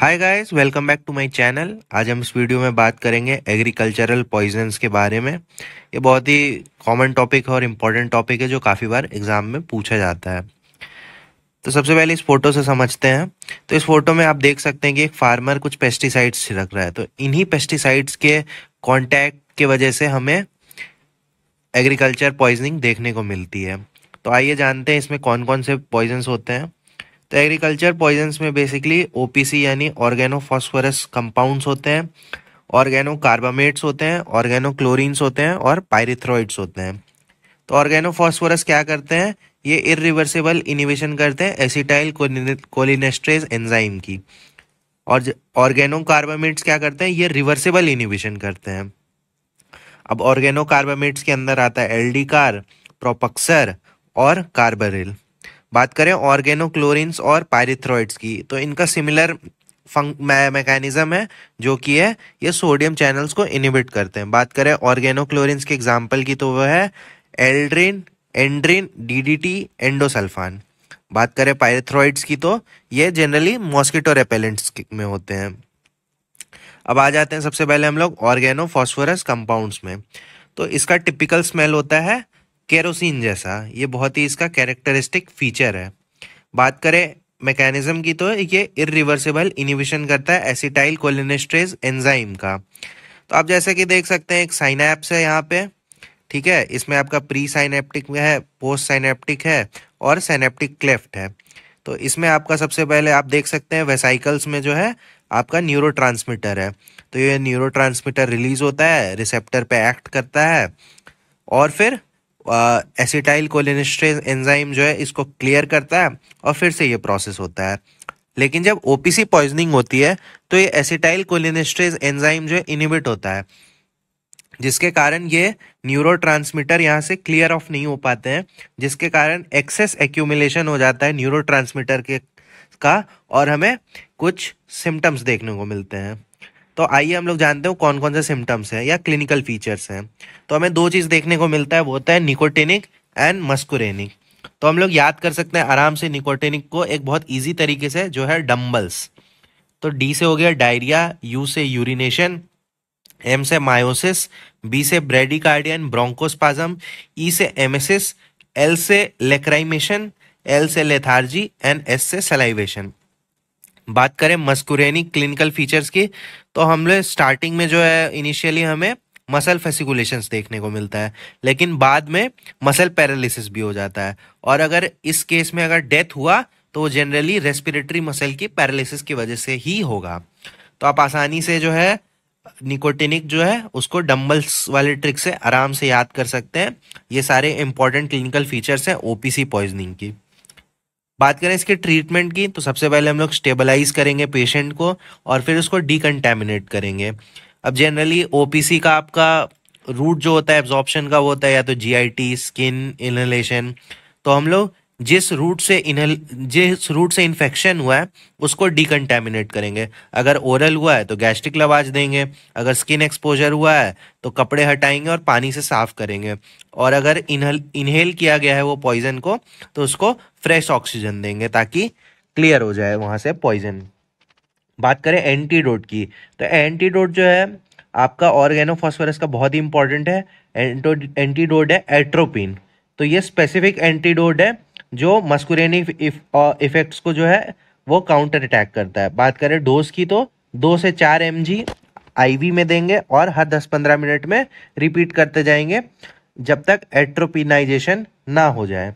hi guys welcome back to my channel आज हम इस वीडियो में बात करेंगे एग्रीकल्चरल पॉइजन्स के बारे में ये बहुत ही कॉमन टॉपिक है और इम्पॉर्टेंट टॉपिक है जो काफ़ी बार एग्ज़ाम में पूछा जाता है तो सबसे पहले इस फोटो से समझते हैं तो इस फोटो में आप देख सकते हैं कि एक फार्मर कुछ पेस्टिसाइड्स छिड़क रहा है तो इन्हीं पेस्टिसाइड्स के कॉन्टैक्ट के वजह से हमें एग्रीकल्चर पॉइजनिंग देखने को मिलती है तो आइए जानते हैं इसमें कौन कौन से पॉइजन्स होते हैं तो एग्रीकल्चर पॉइजन्स में बेसिकली ओपीसी यानी ऑर्गेनोफॉस्फोरस कंपाउंड्स होते हैं ऑर्गेनो कार्बामेट्स होते हैं ऑर्गेनो क्लोरिन्स होते हैं और पायरिथ्रॉइड्स होते हैं तो ऑर्गेनोफॉस्फोरस क्या करते हैं ये इरिवर्सिबल इनिवेशन करते हैं एसिटाइल कोलिनेस्ट्रेज एंजाइम की और ऑर्गेनो कार्बामेट्स क्या करते हैं ये रिवर्सिबल इनिवेशन करते हैं अब ऑर्गेनो कार्बामेट्स के अंदर आता है एल कार प्रोपक्सर और कार्बरिल बात करें ऑर्गेनोक्लोरिन्स और पायरिथ्रॉइड्स की तो इनका सिमिलर फंक मैकेनिज्म है जो कि है ये सोडियम चैनल्स को इनिबिट करते हैं बात करें ऑर्गेनोक्लोरिन्स के एग्जाम्पल की तो वह है एल्ड्रिन एंड्रिन डीडीटी एंडोसल्फान बात करें पायरेथ्रॉइड्स की तो ये जनरली मॉस्किटो रेपेलेंट्स में होते हैं अब आ जाते हैं सबसे पहले हम लोग ऑर्गेनो फॉस्फोरस कंपाउंड्स में तो इसका टिपिकल स्मेल होता है केरोसिन जैसा ये बहुत ही इसका कैरेक्टरिस्टिक फीचर है बात करें मैकेनिज्म की तो ये इरिवर्सिबल इनिबिशन करता है एसिटाइल कोलिनेस्ट्रेज एंजाइम का तो आप जैसे कि देख सकते हैं एक साइनैप्स है यहाँ पे ठीक है इसमें आपका प्री साइनेप्टिक है पोस्ट साइनेप्टिक है और सैनेप्टिक क्लेफ्ट है तो इसमें आपका सबसे पहले आप देख सकते हैं वेसाइकल्स में जो है आपका न्यूरो है तो ये न्यूरो रिलीज होता है रिसेप्टर पर एक्ट करता है और फिर एसिटाइल कोलिनिस्ट्रेज एंजाइम जो है इसको क्लियर करता है और फिर से ये प्रोसेस होता है लेकिन जब ओपीसी पॉइजनिंग होती है तो ये एसिटाइल कोलिनिस्ट्रेज एंजाइम जो है इनिबिट होता है जिसके कारण ये न्यूरो ट्रांसमीटर यहाँ से क्लियर ऑफ नहीं हो पाते हैं जिसके कारण एक्सेस एक्यूमिलेशन हो जाता है न्यूरो ट्रांसमीटर के का और हमें कुछ सिम्टम्स देखने को मिलते हैं तो आइए हम लोग जानते हो कौन कौन से सिम्टम्स हैं या क्लिनिकल फीचर्स हैं तो हमें दो चीज़ देखने को मिलता है वो होता है निकोटेनिक एंड मस्कुरेनिक तो हम लोग याद कर सकते हैं आराम से निकोटेनिक को एक बहुत ईजी तरीके से जो है डम्बल्स तो डी से हो गया डायरिया यू से यूरिनेशन एम से मायोसिस बी से ब्रेडिकार्डियन ब्रोंकोस्पाजम ई से एमेसिस एल से लेक्राइमेशन एल से लेथार्जी एंड एस से सेलाइवेशन बात करें मस्कुरेनी क्लिनिकल फीचर्स की तो हम लोग स्टार्टिंग में जो है इनिशियली हमें मसल फेसिकुलेशंस देखने को मिलता है लेकिन बाद में मसल पैरालिसिस भी हो जाता है और अगर इस केस में अगर डेथ हुआ तो वो जनरली रेस्पिरेटरी मसल की पैरालिसिस की वजह से ही होगा तो आप आसानी से जो है निकोटिनिक जो है उसको डम्बल्स वाले ट्रिक से आराम से याद कर सकते हैं ये सारे इंपॉर्टेंट क्लिनिकल फीचर्स हैं ओपीसी पॉइजनिंग की बात करें इसके ट्रीटमेंट की तो सबसे पहले हम लोग स्टेबलाइज करेंगे पेशेंट को और फिर उसको डिकन्टेमिनेट करेंगे अब जनरली ओपीसी का आपका रूट जो होता है एब्जॉर्प्शन का वो होता है या तो जीआईटी स्किन इनहलेशन तो हम लोग जिस रूट से इनहल जिस रूट से इन्फेक्शन हुआ है उसको डिकन्टेमिनेट करेंगे अगर ओरल हुआ है तो गैस्ट्रिक लवाज देंगे अगर स्किन एक्सपोजर हुआ है तो कपड़े हटाएंगे और पानी से साफ करेंगे और अगर इनहल इनहेल किया गया है वो पॉइजन को तो उसको फ्रेश ऑक्सीजन देंगे ताकि क्लियर हो जाए वहाँ से पॉइजन बात करें एंटीडोट की तो एंटीडोट जो है आपका ऑर्गेनोफॉस्फोरस का बहुत ही इंपॉर्टेंट है एंटीडोट है एट्रोपिन तो ये स्पेसिफिक एंटीडोट है जो मस्कुरेनी इफेक्ट्स uh, को जो है वो काउंटर अटैक करता है बात करें डोज की तो दो से चार एम जी आईवी में देंगे और हर दस पंद्रह मिनट में रिपीट करते जाएंगे जब तक एट्रोपिनाइजेशन ना हो जाए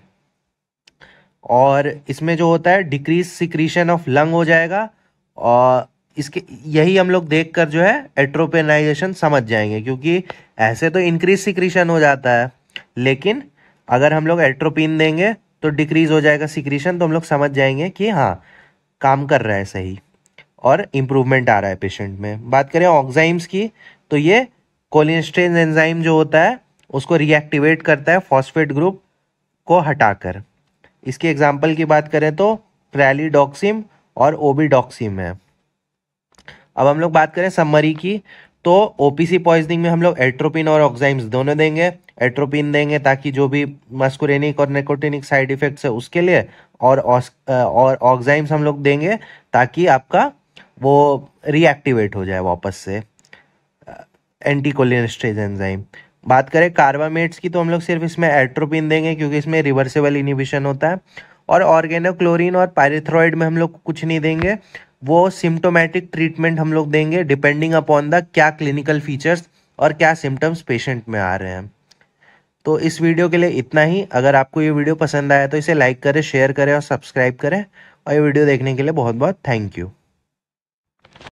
और इसमें जो होता है डिक्रीज सिक्रीशन ऑफ लंग हो जाएगा और इसके यही हम लोग देख कर जो है एट्रोपेनाइजेशन समझ जाएंगे क्योंकि ऐसे तो इंक्रीज सिक्रीशन हो जाता है लेकिन अगर हम लोग एट्रोपिन देंगे तो डिक्रीज हो जाएगा सिक्रीशन तो हम लोग समझ जाएंगे कि हाँ काम कर रहा है सही और इम्प्रूवमेंट आ रहा है पेशेंट में बात करें ऑक्जाइम्स की तो ये कोलिनस्ट्रेन एंजाइम जो होता है उसको रिएक्टिवेट करता है फॉस्फेट ग्रुप को हटाकर इसकी एग्जाम्पल की बात करें तो प्रैलीडॉक्सिम और ओबीडॉक्सिम है अब हम लोग बात करें समरी की तो ओपीसी पॉइजनिंग में हम लोग एट्रोपिन और ऑक्साइम्स दोनों देंगे एट्रोपिन देंगे ताकि जो भी मस्कुरेनिक और निकोटिनिक साइड इफेक्ट्स है उसके लिए और और ऑक्साइम्स हम लोग देंगे ताकि आपका वो रिएक्टिवेट हो जाए वापस से एंटीकोलिनस्ट्रेज एंजाइम बात करें कार्बामेट्स की तो हम लोग सिर्फ इसमें एट्रोपिन देंगे क्योंकि इसमें रिवर्सेबल इनिबिशन होता है और ऑर्गेनोक्लोरिन और पायरेथ्रॉइड में हम लोग कुछ नहीं देंगे वो सिम्टोमेटिक ट्रीटमेंट हम लोग देंगे डिपेंडिंग अपॉन द क्या क्लिनिकल फीचर्स और क्या सिम्टम्स पेशेंट में आ रहे हैं तो इस वीडियो के लिए इतना ही अगर आपको ये वीडियो पसंद आया तो इसे लाइक करें शेयर करें और सब्सक्राइब करें और ये वीडियो देखने के लिए बहुत बहुत थैंक यू